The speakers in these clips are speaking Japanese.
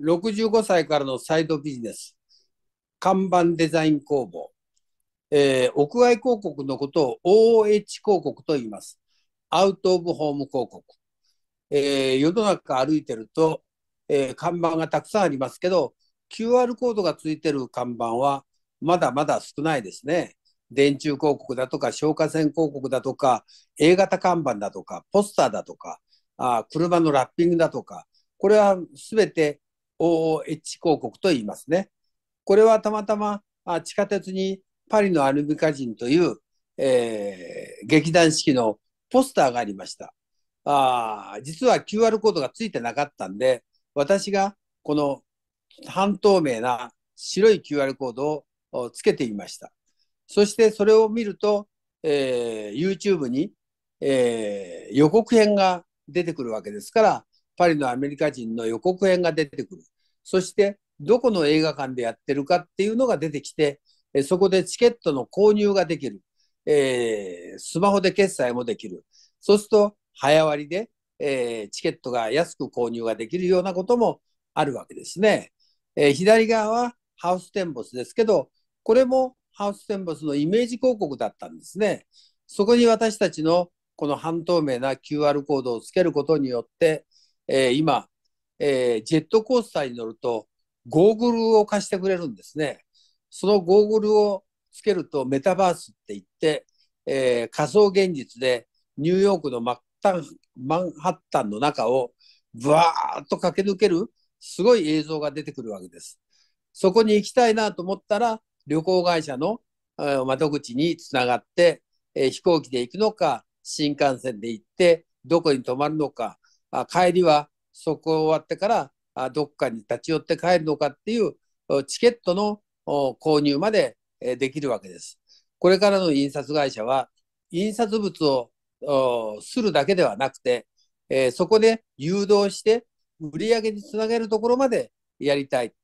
65歳からのサイドビジネス、看板デザイン工房、えー、屋外広告のことを OH 広告と言います。アウト・オブ・ホーム広告。えー、世の中歩いてると、えー、看板がたくさんありますけど、QR コードがついてる看板はまだまだ少ないですね。電柱広告だとか、消火栓広告だとか、A 型看板だとか、ポスターだとか、あ車のラッピングだとか、これはすべて OOH 広告と言いますね。これはたまたま地下鉄にパリのアルミカ人という、えー、劇団四季のポスターがありました。あ実は QR コードがついてなかったんで、私がこの半透明な白い QR コードをつけていました。そしてそれを見ると、えー、YouTube に、えー、予告編が出てくるわけですから、パリのアメリカ人の予告編が出てくる。そしてどこの映画館でやってるかっていうのが出てきて、そこでチケットの購入ができる。えー、スマホで決済もできる。そうすると早割で、えー、チケットが安く購入ができるようなこともあるわけですね。えー、左側はハウステンボスですけど、これもハウステンボスのイメージ広告だったんですね。そこに私たちのこの半透明な QR コードをつけることによって、えー、今、えー、ジェットコースターに乗るとゴーグルを貸してくれるんですね。そのゴーグルをつけるとメタバースって言って、えー、仮想現実でニューヨークのマンハッタンの中をブワーッと駆け抜けるすごい映像が出てくるわけです。そこに行きたいなと思ったら旅行会社の窓口につながって、えー、飛行機で行くのか新幹線で行ってどこに泊まるのかあ帰りはそこ終わってからあどっかに立ち寄って帰るのかっていうチケットの購入までできるわけです。これからの印刷会社は印刷物をするだけではなくて、えー、そこで誘導して売り上げにつなげるところまでやりたい。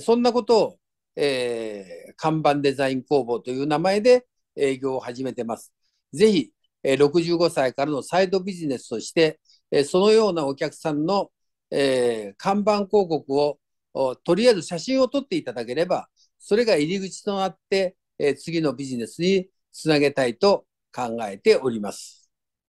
そんなことを、えー、看板デザイン工房という名前で営業を始めてます。ぜひ、えー、65歳からのサイドビジネスとして、えそのようなお客さんの、えー、看板広告をとりあえず写真を撮っていただければそれが入り口となって、え次のビジネスにつなげたいと考えております。